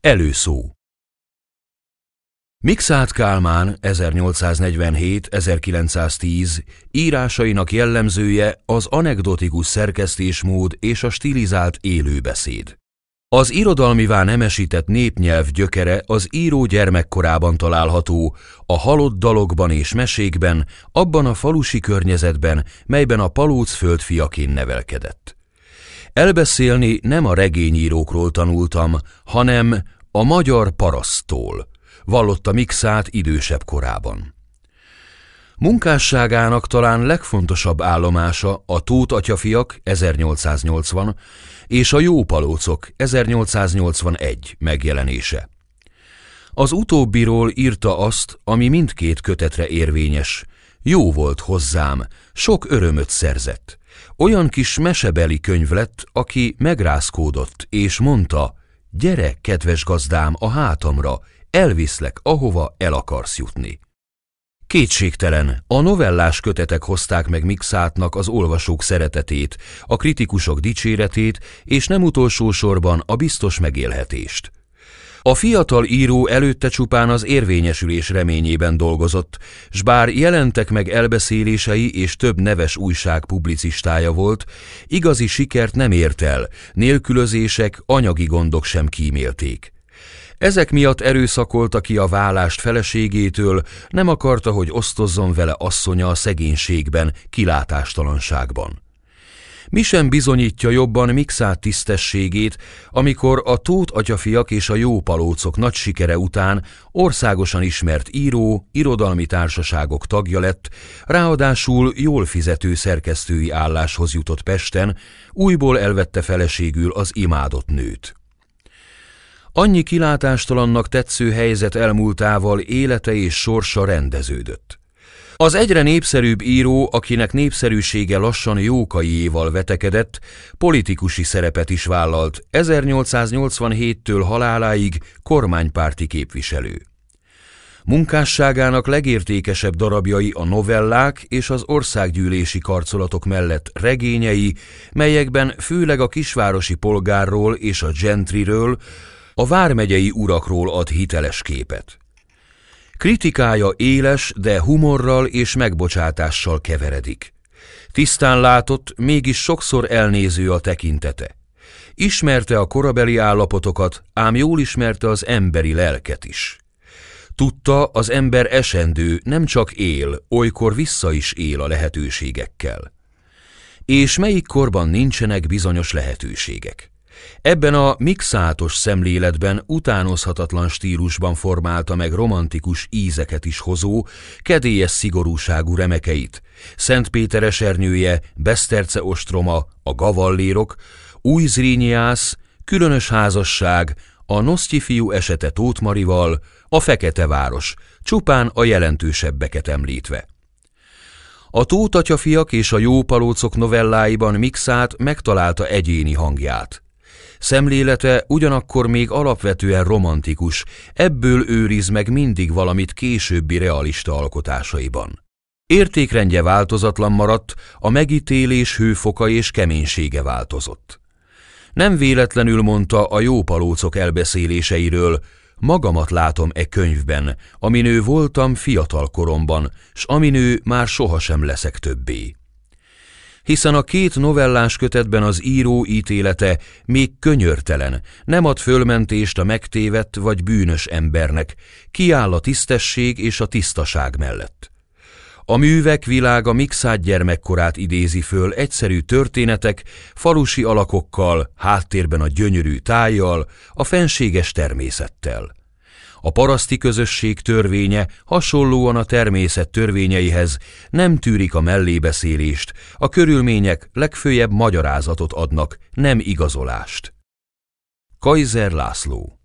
Előszó Mikszáth Kálmán 1847-1910 írásainak jellemzője az anekdotikus szerkesztésmód és a stilizált élőbeszéd. Az irodalmivá nemesített népnyelv gyökere az író gyermekkorában található, a halott dalokban és mesékben, abban a falusi környezetben, melyben a palóc földfiaként nevelkedett. Elbeszélni nem a regényírókról tanultam, hanem a magyar parasztól, vallotta Mikszát idősebb korában. Munkásságának talán legfontosabb állomása a Tóth Atyafiak 1880 és a Jópalócok 1881 megjelenése. Az utóbbiról írta azt, ami mindkét kötetre érvényes. Jó volt hozzám, sok örömöt szerzett. Olyan kis mesebeli könyv lett, aki megrázkódott, és mondta, gyere, kedves gazdám, a hátamra, elviszlek, ahova el akarsz jutni. Kétségtelen, a novellás kötetek hozták meg Mixátnak az olvasók szeretetét, a kritikusok dicséretét, és nem utolsó sorban a biztos megélhetést. A fiatal író előtte csupán az érvényesülés reményében dolgozott, s bár jelentek meg elbeszélései és több neves újság publicistája volt, igazi sikert nem ért el, nélkülözések, anyagi gondok sem kímélték. Ezek miatt erőszakolta ki a vállást feleségétől, nem akarta, hogy osztozzon vele asszonya a szegénységben, kilátástalanságban. Mi sem bizonyítja jobban Mikszát tisztességét, amikor a Tót atyafiak és a Jópalócok nagy sikere után országosan ismert író, irodalmi társaságok tagja lett, ráadásul jól fizető szerkesztői álláshoz jutott Pesten, újból elvette feleségül az imádott nőt. Annyi kilátástalannak tetsző helyzet elmúltával élete és sorsa rendeződött. Az egyre népszerűbb író, akinek népszerűsége lassan jókaiéval vetekedett, politikusi szerepet is vállalt, 1887-től haláláig kormánypárti képviselő. Munkásságának legértékesebb darabjai a novellák és az országgyűlési karcolatok mellett regényei, melyekben főleg a kisvárosi polgárról és a gentryről, a vármegyei urakról ad hiteles képet. Kritikája éles, de humorral és megbocsátással keveredik. Tisztán látott, mégis sokszor elnéző a tekintete. Ismerte a korabeli állapotokat, ám jól ismerte az emberi lelket is. Tudta, az ember esendő, nem csak él, olykor vissza is él a lehetőségekkel. És melyik korban nincsenek bizonyos lehetőségek. Ebben a mixátos szemléletben utánozhatatlan stílusban formálta meg romantikus ízeket is hozó, kedélyes szigorúságú remekeit. Péter esernyője, Beszterce ostroma, a gavallérok, új zrínyiász, különös házasság, a noszti fiú esete Tóth Marival, a Fekete Város, csupán a jelentősebbeket említve. A Tóth és a Jópalócok novelláiban Mixát megtalálta egyéni hangját. Szemlélete ugyanakkor még alapvetően romantikus, ebből őriz meg mindig valamit későbbi realista alkotásaiban. Értékrendje változatlan maradt, a megítélés hőfoka és keménysége változott. Nem véletlenül mondta a jó palócok elbeszéléseiről, magamat látom e könyvben, aminő voltam fiatal koromban, s aminő már sohasem leszek többé hiszen a két novellás kötetben az író ítélete még könyörtelen, nem ad fölmentést a megtévedt vagy bűnös embernek, kiáll a tisztesség és a tisztaság mellett. A művek világa mixát gyermekkorát idézi föl egyszerű történetek, falusi alakokkal, háttérben a gyönyörű tájjal, a fenséges természettel. A paraszti közösség törvénye hasonlóan a természet törvényeihez nem tűrik a mellébeszélést, a körülmények legfőjebb magyarázatot adnak, nem igazolást. Kaiser László